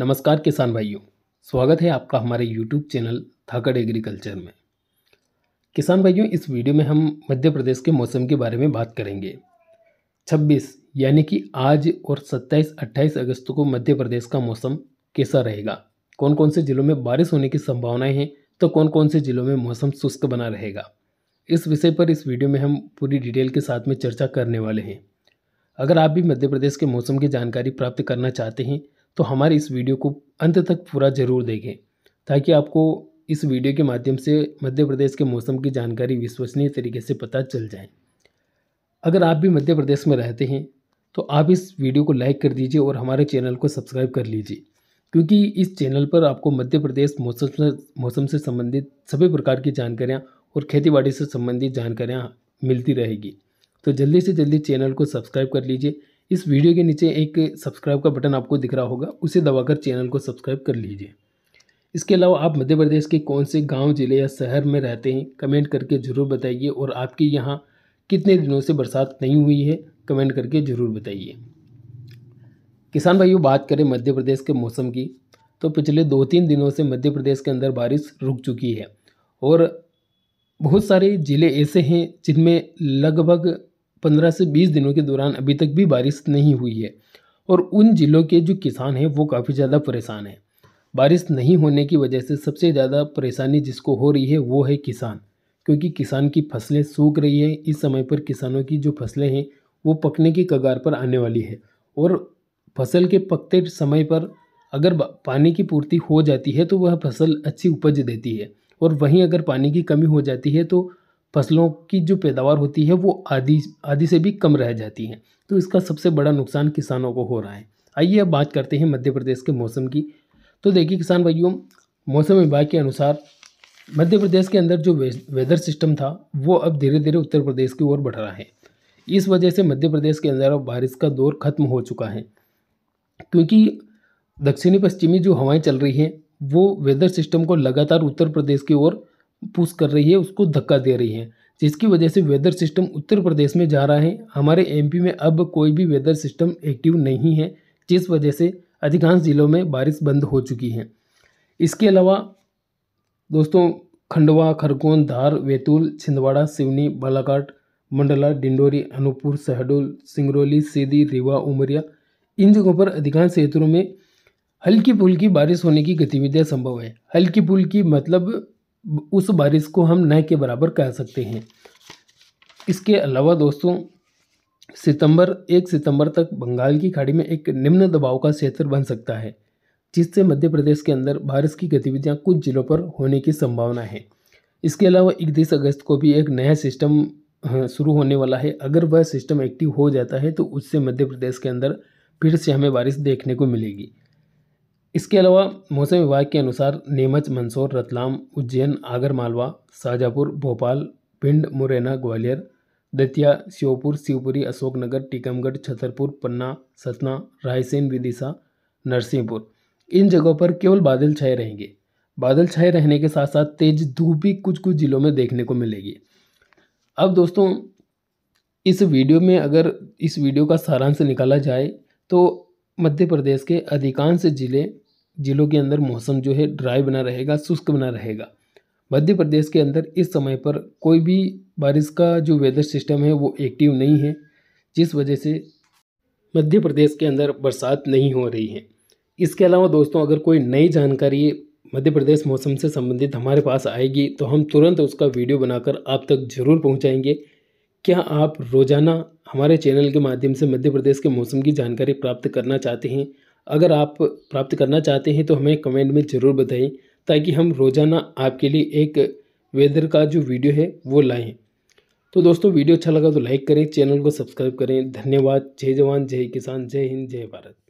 नमस्कार किसान भाइयों स्वागत है आपका हमारे यूट्यूब चैनल थाकड़ एग्रीकल्चर में किसान भाइयों इस वीडियो में हम मध्य प्रदेश के मौसम के बारे में बात करेंगे 26 यानी कि आज और 27-28 अगस्त को मध्य प्रदेश का मौसम कैसा रहेगा कौन कौन से ज़िलों में बारिश होने की संभावनाएं हैं तो कौन कौन से ज़िलों में मौसम शुष्क बना रहेगा इस विषय पर इस वीडियो में हम पूरी डिटेल के साथ में चर्चा करने वाले हैं अगर आप भी मध्य प्रदेश के मौसम की जानकारी प्राप्त करना चाहते हैं तो हमारे इस वीडियो को अंत तक पूरा ज़रूर देखें ताकि आपको इस वीडियो के माध्यम से मध्य प्रदेश के मौसम की जानकारी विश्वसनीय तरीके से पता चल जाए अगर आप भी मध्य प्रदेश में रहते हैं तो आप इस वीडियो को लाइक कर दीजिए और हमारे चैनल को सब्सक्राइब कर लीजिए क्योंकि इस चैनल पर आपको मध्य प्रदेश मौसम से मौसम से संबंधित सभी प्रकार की जानकारियाँ और खेतीबाड़ी से संबंधित जानकारियाँ मिलती रहेगी तो जल्दी से जल्दी चैनल को सब्सक्राइब कर लीजिए इस वीडियो के नीचे एक सब्सक्राइब का बटन आपको दिख रहा होगा उसे दबाकर चैनल को सब्सक्राइब कर लीजिए इसके अलावा आप मध्य प्रदेश के कौन से गांव जिले या शहर में रहते हैं कमेंट करके ज़रूर बताइए और आपके यहाँ कितने दिनों से बरसात नहीं हुई है कमेंट करके ज़रूर बताइए किसान भाइयों बात करें मध्य प्रदेश के मौसम की तो पिछले दो तीन दिनों से मध्य प्रदेश के अंदर बारिश रुक चुकी है और बहुत सारे ज़िले ऐसे हैं जिनमें लगभग पंद्रह से बीस दिनों के दौरान अभी तक भी बारिश नहीं हुई है और उन जिलों के जो किसान हैं वो काफ़ी ज़्यादा परेशान हैं बारिश नहीं होने की वजह से सबसे ज़्यादा परेशानी जिसको हो रही है वो है किसान क्योंकि किसान की फसलें सूख रही हैं इस समय पर किसानों की जो फसलें हैं वो पकने की कगार पर आने वाली है और फसल के पकते समय पर अगर पानी की पूर्ति हो जाती है तो वह फसल अच्छी उपज देती है और वहीं अगर पानी की कमी हो जाती है तो फसलों की जो पैदावार होती है वो आधी आधी से भी कम रह जाती है तो इसका सबसे बड़ा नुकसान किसानों को हो रहा है आइए अब बात करते हैं मध्य प्रदेश के मौसम की तो देखिए किसान भाइयों मौसम विभाग के अनुसार मध्य प्रदेश के अंदर जो वेदर सिस्टम था वो अब धीरे धीरे उत्तर प्रदेश की ओर बढ़ रहा है इस वजह से मध्य प्रदेश के अंदर अब बारिश का दौर खत्म हो चुका है क्योंकि दक्षिणी पश्चिमी जो हवाएं चल रही हैं वो वेदर सिस्टम को लगातार उत्तर प्रदेश की ओर पुश कर रही है उसको धक्का दे रही है जिसकी वजह से वेदर सिस्टम उत्तर प्रदेश में जा रहा है हमारे एमपी में अब कोई भी वेदर सिस्टम एक्टिव नहीं है जिस वजह से अधिकांश ज़िलों में बारिश बंद हो चुकी है इसके अलावा दोस्तों खंडवा खरगोन धार बैतूल छिंदवाड़ा सिवनी बालाघाट मंडला डिंडोरी अनूपपुर शहडोल सिंगरौली सीधी रीवा उमरिया इन जगहों पर अधिकांश क्षेत्रों में हल्की फुल्की बारिश होने की गतिविधियां संभव है हल्की फुल्की मतलब उस बारिश को हम न के बराबर कह सकते हैं इसके अलावा दोस्तों सितंबर एक सितंबर तक बंगाल की खाड़ी में एक निम्न दबाव का क्षेत्र बन सकता है जिससे मध्य प्रदेश के अंदर बारिश की गतिविधियां कुछ जिलों पर होने की संभावना है इसके अलावा इकतीस अगस्त को भी एक नया सिस्टम शुरू होने वाला है अगर वह सिस्टम एक्टिव हो जाता है तो उससे मध्य प्रदेश के अंदर फिर से हमें बारिश देखने को मिलेगी इसके अलावा मौसम विभाग के अनुसार नीमच मंदसौर रतलाम उज्जैन आगर मालवा शाहजहाँपुर भोपाल भिंड मुरैना ग्वालियर दतिया श्योपुर शिवपुरी अशोकनगर टीकमगढ़ छतरपुर पन्ना सतना रायसेन विदिशा नरसिंहपुर इन जगहों पर केवल बादल छाए रहेंगे बादल छाए रहने के साथ साथ तेज धूप भी कुछ कुछ ज़िलों में देखने को मिलेगी अब दोस्तों इस वीडियो में अगर इस वीडियो का सारांश निकाला जाए तो मध्य प्रदेश के अधिकांश जिले जिलों के अंदर मौसम जो है ड्राई बना रहेगा शुष्क बना रहेगा मध्य प्रदेश के अंदर इस समय पर कोई भी बारिश का जो वेदर सिस्टम है वो एक्टिव नहीं है जिस वजह से मध्य प्रदेश के अंदर बरसात नहीं हो रही है इसके अलावा दोस्तों अगर कोई नई जानकारी मध्य प्रदेश मौसम से संबंधित हमारे पास आएगी तो हम तुरंत उसका वीडियो बनाकर आप तक ज़रूर पहुंचाएंगे क्या आप रोज़ाना हमारे चैनल के माध्यम से मध्य प्रदेश के मौसम की जानकारी प्राप्त करना चाहते हैं अगर आप प्राप्त करना चाहते हैं तो हमें कमेंट में ज़रूर बताएं ताकि हम रोज़ाना आपके लिए एक वेदर का जो वीडियो है वो लाएँ तो दोस्तों वीडियो अच्छा लगा तो लाइक करें चैनल को सब्सक्राइब करें धन्यवाद जय जवान जय किसान जय हिंद जय भारत